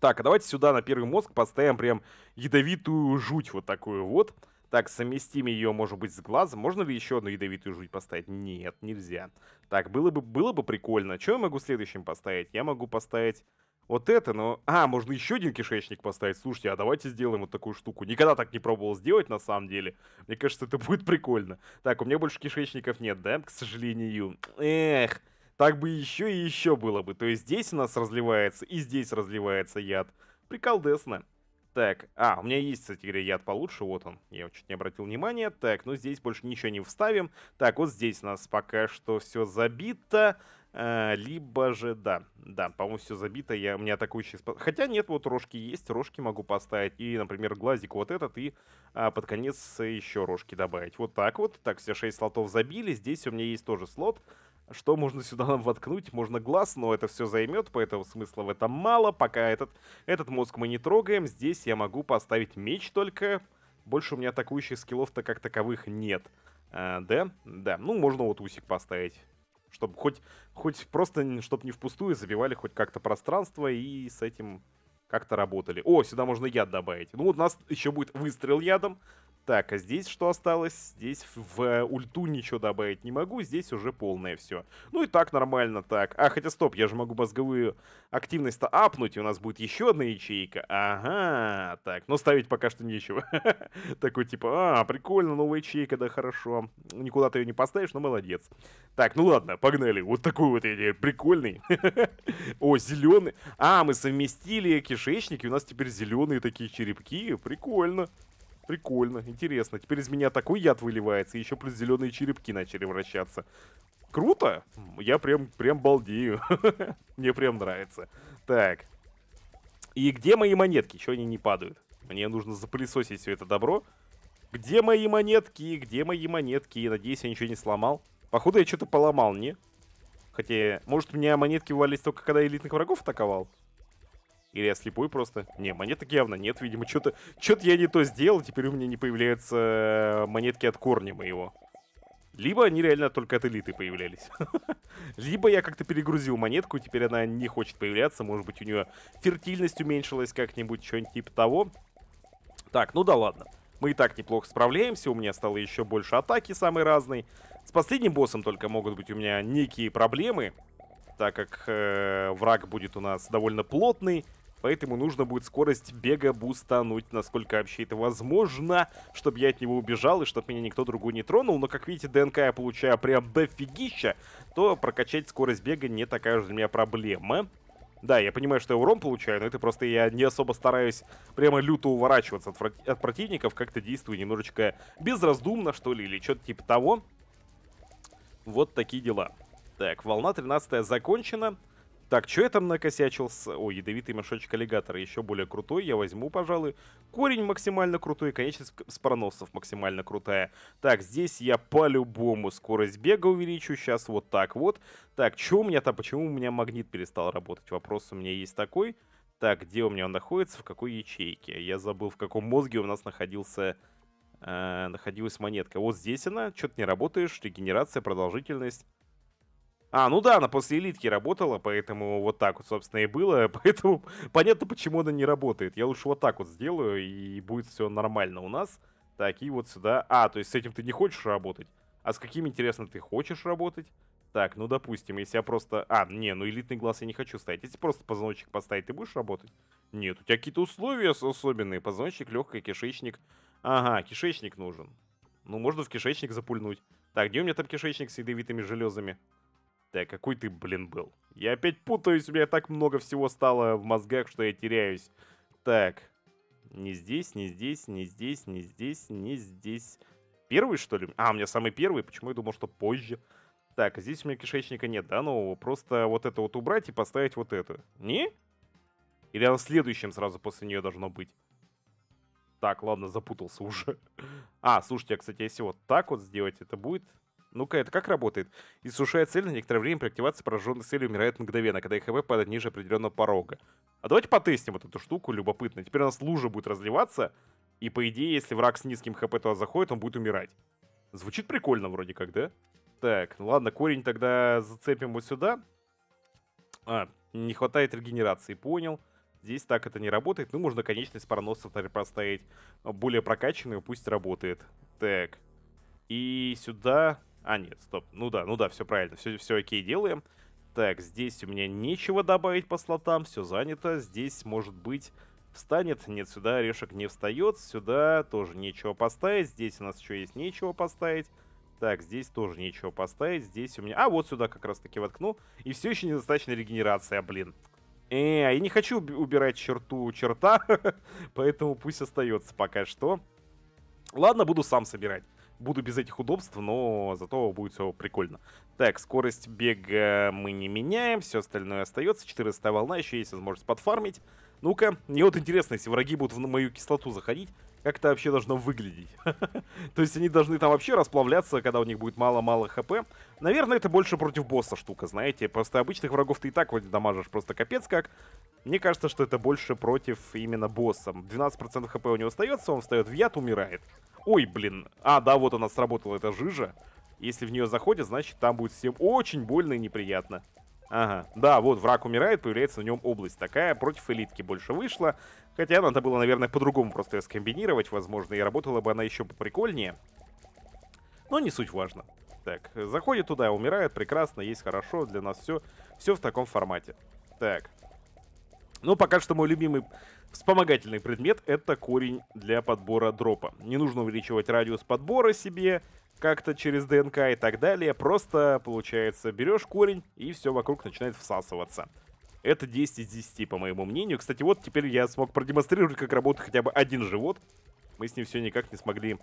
Так, а давайте сюда на первый мозг поставим прям ядовитую жуть вот такую вот. Так, совместим ее, может быть, с глазом. Можно ли еще одну ядовитую жуть поставить? Нет, нельзя. Так, было бы, было бы прикольно. Что я могу следующим поставить? Я могу поставить вот это, но А, можно еще один кишечник поставить. Слушайте, а давайте сделаем вот такую штуку. Никогда так не пробовал сделать, на самом деле. Мне кажется, это будет прикольно. Так, у меня больше кишечников нет, да? К сожалению. Эх, так бы еще и еще было бы. То есть здесь у нас разливается, и здесь разливается яд. Приколдесно. Так, а, у меня есть, кстати говоря, яд получше, вот он, я чуть не обратил внимания. Так, ну здесь больше ничего не вставим. Так, вот здесь у нас пока что все забито. Э, либо же, да, да, по-моему, все забито, я, у меня атакующий... Хотя нет, вот рожки есть, рожки могу поставить. И, например, глазик вот этот, и а, под конец еще рожки добавить. Вот так вот. Так, все 6 слотов забили. Здесь у меня есть тоже слот. Что можно сюда нам воткнуть? Можно глаз, но это все займет, поэтому смысла в этом мало. Пока этот, этот мозг мы не трогаем, здесь я могу поставить меч только. Больше у меня атакующих скиллов-то как таковых нет. А, да? Да. Ну, можно вот усик поставить чтобы хоть, хоть просто, чтобы не впустую забивали хоть как-то пространство и с этим как-то работали. О, сюда можно яд добавить. Ну, вот у нас еще будет выстрел ядом, так, а здесь что осталось? Здесь в э, ульту ничего добавить не могу, здесь уже полное все. Ну и так нормально так. А, хотя стоп, я же могу мозговую активность-то апнуть, и у нас будет еще одна ячейка. Ага, так, но ставить пока что нечего. Такой типа, а, прикольно, новая ячейка, да хорошо. Никуда ты ее не поставишь, но молодец. Так, ну ладно, погнали. Вот такой вот я прикольный. О, зеленый. А, мы совместили кишечники, у нас теперь зеленые такие черепки. Прикольно. Прикольно, интересно. Теперь из меня такой яд выливается, и еще плюс зеленые черепки начали вращаться. Круто! Я прям, прям балдею. Мне прям нравится. Так. И где мои монетки? Чего они не падают? Мне нужно запылесосить все это добро. Где мои монетки? Где мои монетки? Надеюсь, я ничего не сломал. Походу, я что-то поломал, не? Хотя, может, у меня монетки вывались только когда элитных врагов атаковал? Или я слепой просто? Не, монеток явно нет, видимо, что-то что то я не то сделал, теперь у меня не появляются э, монетки от корня моего. Либо они реально только от элиты появлялись. Либо я как-то перегрузил монетку, теперь она не хочет появляться. Может быть, у нее фертильность уменьшилась как-нибудь, что-нибудь типа того. Так, ну да ладно. Мы и так неплохо справляемся, у меня стало еще больше атаки самой разной. С последним боссом только могут быть у меня некие проблемы, так как э, враг будет у нас довольно плотный поэтому нужно будет скорость бега бустануть, насколько вообще это возможно, чтобы я от него убежал и чтобы меня никто другой не тронул. Но, как видите, ДНК я получаю прям дофигища, то прокачать скорость бега не такая же для меня проблема. Да, я понимаю, что я урон получаю, но это просто я не особо стараюсь прямо люто уворачиваться от, проти от противников, как-то действую немножечко безраздумно, что ли, или что-то типа того. Вот такие дела. Так, волна 13 закончена. Так, что я там накосячил с... О, ядовитый мешочек аллигатора, еще более крутой, я возьму, пожалуй. Корень максимально крутой, конечность спроносов максимально крутая. Так, здесь я по-любому скорость бега увеличу, сейчас вот так вот. Так, что у меня то почему у меня магнит перестал работать? Вопрос у меня есть такой. Так, где у меня он находится, в какой ячейке? Я забыл, в каком мозге у нас находился э, находилась монетка. Вот здесь она, что-то не работаешь, регенерация, продолжительность. А, ну да, она после элитки работала, поэтому вот так вот, собственно, и было. Поэтому понятно, почему она не работает. Я лучше вот так вот сделаю, и будет все нормально у нас. Так, и вот сюда. А, то есть с этим ты не хочешь работать? А с каким, интересно, ты хочешь работать? Так, ну допустим, если я просто... А, не, ну элитный глаз я не хочу ставить. Если просто позвоночник поставить, ты будешь работать? Нет, у тебя какие-то условия особенные. Позвоночник легкий, кишечник. Ага, кишечник нужен. Ну, можно в кишечник запульнуть. Так, где у меня там кишечник с ядовитыми железами? Да какой ты, блин, был. Я опять путаюсь, у меня так много всего стало в мозгах, что я теряюсь. Так. Не здесь, не здесь, не здесь, не здесь, не здесь. Первый, что ли? А, у меня самый первый. Почему я думал, что позже? Так, а здесь у меня кишечника нет, да, нового? Ну, просто вот это вот убрать и поставить вот это. Не? Или оно следующим сразу после нее должно быть? Так, ладно, запутался уже. А, слушайте, а, кстати, если вот так вот сделать, это будет ну-ка, это как работает? Иссушая цель на некоторое время при активации пораженной цели умирает мгновенно, когда их хп падает ниже определенного порога. А давайте потестим вот эту штуку, любопытно. Теперь у нас лужа будет разливаться, и по идее, если враг с низким хп туда заходит, он будет умирать. Звучит прикольно вроде как, да? Так, ну ладно, корень тогда зацепим вот сюда. А, не хватает регенерации, понял. Здесь так это не работает. Ну, можно конечность параносцев, наверное, поставить более прокачанную, пусть работает. Так. И сюда а, нет, стоп. Ну да, ну да, все правильно. Все, все окей, делаем. Так, здесь у меня нечего добавить по слотам, все занято. Здесь, может быть, встанет. Нет, сюда орешек не встает. Сюда тоже нечего поставить. Здесь у нас еще есть нечего поставить. Так, здесь тоже нечего поставить. Здесь у меня... А, вот сюда как раз-таки воткну. И все еще недостаточно регенерация, блин. Э, а я не хочу убирать черту черта, поэтому пусть остается пока что. Ладно, буду сам собирать буду без этих удобств, но зато будет все прикольно. Так, скорость бега мы не меняем, все остальное остается. 14 волна, еще есть возможность подфармить. Ну-ка, мне вот интересно, если враги будут в мою кислоту заходить, как это вообще должно выглядеть? То есть они должны там вообще расплавляться, когда у них будет мало-мало хп. Наверное, это больше против босса штука, знаете. Просто обычных врагов ты и так вот дамажишь, просто капец как. Мне кажется, что это больше против именно босса. 12% хп у него остается, он встает в яд, умирает. Ой, блин. А, да, вот она сработала, эта жижа. Если в нее заходят, значит там будет всем очень больно и неприятно. Ага, да, вот враг умирает, появляется на нем область такая, против элитки больше вышла. Хотя надо было, наверное, по-другому просто ее скомбинировать, возможно, и работала бы она еще поприкольнее. Но не суть важно. Так, заходит туда, умирает, прекрасно, есть хорошо, для нас все, все в таком формате. Так. Ну, пока что мой любимый вспомогательный предмет — это корень для подбора дропа. Не нужно увеличивать радиус подбора себе, как-то через ДНК и так далее. Просто, получается, берешь корень, и все вокруг начинает всасываться. Это 10 из 10, по моему мнению. Кстати, вот теперь я смог продемонстрировать, как работает хотя бы один живот. Мы с ним все никак не смогли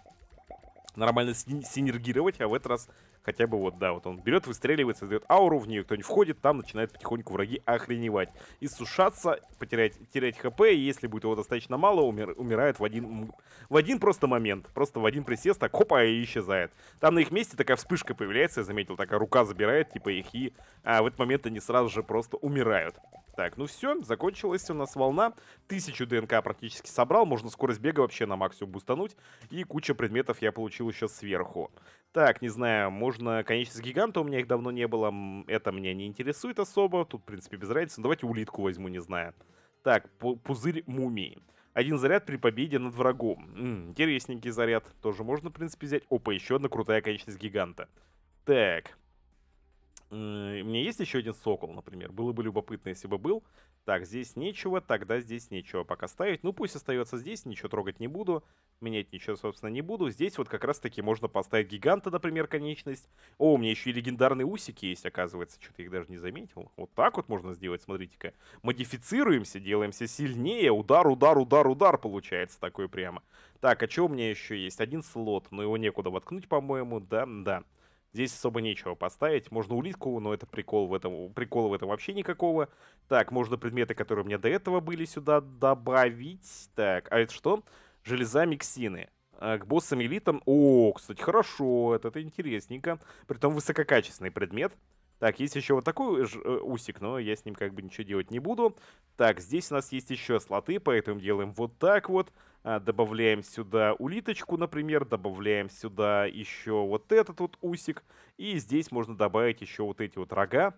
нормально синергировать, а в этот раз хотя бы вот, да, вот он берет, выстреливает, создает ауру, в нее кто-нибудь входит, там начинает потихоньку враги охреневать. Иссушаться, потерять терять хп, и если будет его достаточно мало, умер, умирает в один, в один просто момент. Просто в один присест, так хопа, и исчезает. Там на их месте такая вспышка появляется, я заметил, такая рука забирает, типа их, и а, в этот момент они сразу же просто умирают. Так, ну все, закончилась у нас волна. Тысячу ДНК практически собрал, можно скорость бега вообще на максимум бустануть. И куча предметов я получил еще сверху. Так, не знаю, можно конечность гиганта, у меня их давно не было. Это меня не интересует особо, тут в принципе без разницы. давайте улитку возьму, не знаю. Так, пузырь мумии. Один заряд при победе над врагом. М -м, интересненький заряд. Тоже можно, в принципе, взять. Опа, еще одна крутая конечность гиганта. Так, Э, мне есть еще один сокол, например. Было бы любопытно, если бы был. Так, здесь нечего, тогда здесь нечего пока ставить. Ну, пусть остается здесь, ничего трогать не буду. Менять ничего, собственно, не буду. Здесь вот как раз-таки можно поставить гиганта, например, конечность. О, у меня еще и легендарные усики есть, оказывается. Что-то их даже не заметил. Вот так вот можно сделать, смотрите-ка. Модифицируемся, делаемся сильнее. Удар, удар, удар, удар получается такой прямо. Так, а что у меня еще есть? Один слот, но его некуда воткнуть, по-моему. Да, да. Здесь особо нечего поставить. Можно улитку, но это прикол в этом. Прикола в этом вообще никакого. Так, можно предметы, которые у меня до этого были, сюда добавить. Так, а это что? Железа миксины. А, к боссам элитам... О, кстати, хорошо, это, это интересненько. Притом высококачественный предмет. Так, есть еще вот такой ж, э, усик, но я с ним как бы ничего делать не буду. Так, здесь у нас есть еще слоты, поэтому делаем вот так вот. А, добавляем сюда улиточку, например, добавляем сюда еще вот этот вот усик. И здесь можно добавить еще вот эти вот рога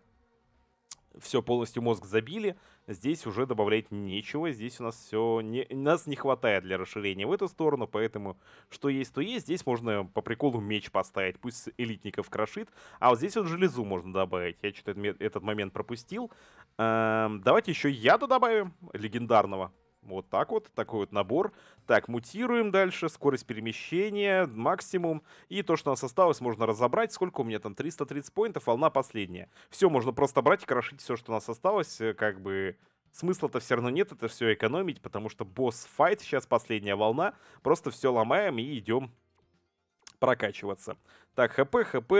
все полностью мозг забили. Здесь уже добавлять нечего, здесь у нас все не, нас не хватает для расширения в эту сторону, поэтому что есть, то есть. Здесь можно по приколу меч поставить, пусть элитников крошит, а вот здесь вот железу можно добавить. Я что-то этот момент пропустил. Эм, давайте еще яду добавим, легендарного. Вот так вот, такой вот набор. Так, мутируем дальше, скорость перемещения, максимум. И то, что у нас осталось, можно разобрать. Сколько у меня там? 330 поинтов, волна последняя. Все, можно просто брать и крошить все, что у нас осталось. Э, как бы смысла-то все равно нет, это все экономить, потому что босс-файт, сейчас последняя волна. Просто все ломаем и идем прокачиваться. Так, хп, хп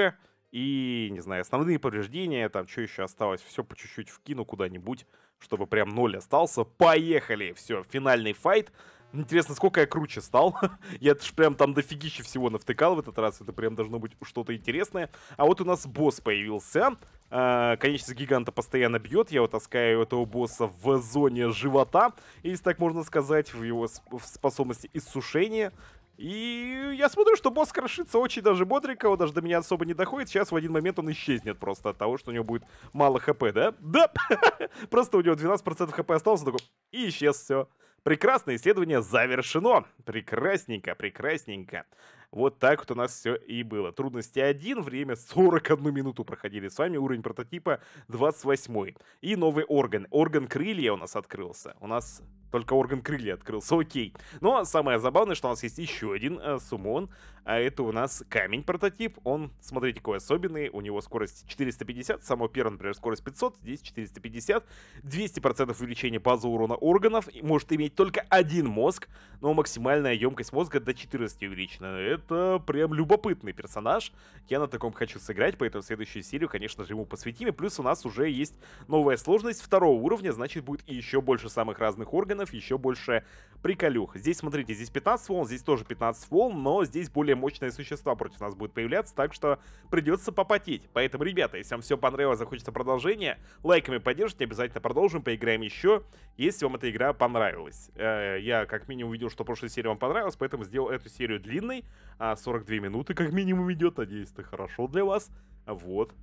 и, не знаю, основные повреждения, там, что еще осталось, все по чуть-чуть вкину куда-нибудь чтобы прям ноль остался. Поехали! Все, финальный файт. Интересно, сколько я круче стал. я же прям там дофигища всего навтыкал в этот раз. Это прям должно быть что-то интересное. А вот у нас босс появился. А, конечность гиганта постоянно бьет. Я вот таскаю этого босса в зоне живота. Если так можно сказать, в его в способности иссушения. И я смотрю, что босс крошится очень даже бодренько, он даже до меня особо не доходит. Сейчас в один момент он исчезнет просто от того, что у него будет мало хп, да? Да! Просто у него 12% хп осталось, такой, и исчез все. Прекрасное исследование завершено. Прекрасненько, прекрасненько. Вот так вот у нас все и было. Трудности 1, время 41 минуту проходили с вами, уровень прототипа 28. И новый орган. Орган крылья у нас открылся. У нас только орган крылья открылся, окей. Но самое забавное, что у нас есть еще один э, сумон. А это у нас камень-прототип. Он, смотрите, какой особенный. У него скорость 450. Само первое, например, скорость 500. Здесь 450. 200% увеличение базы урона органов. И может иметь только один мозг. Но максимальная емкость мозга до 14 увеличена. Это прям любопытный персонаж. Я на таком хочу сыграть, поэтому следующую серию, конечно же, ему посвятим. И плюс у нас уже есть новая сложность второго уровня. Значит, будет еще больше самых разных органов манов, еще больше приколюх. Здесь, смотрите, здесь 15 волн, здесь тоже 15 волн, но здесь более мощные существа против нас будут появляться, так что придется попотеть. Поэтому, ребята, если вам все понравилось, захочется продолжение, лайками поддержите, обязательно продолжим, поиграем еще, если вам эта игра понравилась. Э, я как минимум увидел, что прошлая серия вам понравилась, поэтому сделал эту серию длинной, 42 а минуты как минимум идет, надеюсь, это хорошо для вас. Вот.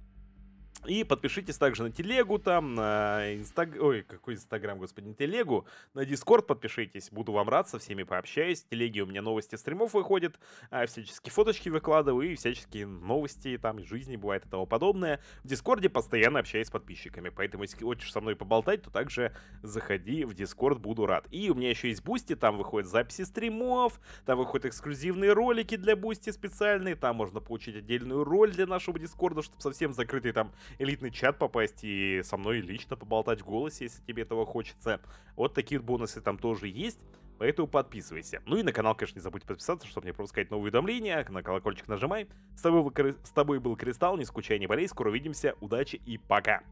И подпишитесь также на телегу там, на инстаграм, ой, какой инстаграм, господи, на телегу, на дискорд подпишитесь, буду вам рад, со всеми пообщаюсь, в телеге у меня новости стримов выходят, а, всяческие фоточки выкладываю и всяческие новости там, жизни бывает и тому подобное. В дискорде постоянно общаюсь с подписчиками, поэтому если хочешь со мной поболтать, то также заходи в дискорд, буду рад. И у меня еще есть бусти, там выходят записи стримов, там выходят эксклюзивные ролики для бусти специальные, там можно получить отдельную роль для нашего дискорда, чтобы совсем закрытый там элитный чат попасть и со мной лично поболтать в голосе, если тебе этого хочется. Вот такие бонусы там тоже есть. Поэтому подписывайся. Ну и на канал, конечно, не забудь подписаться, чтобы не пропускать новые уведомления. На колокольчик нажимай. С тобой, был, с тобой был Кристалл. Не скучай, не болей. Скоро увидимся. Удачи и пока.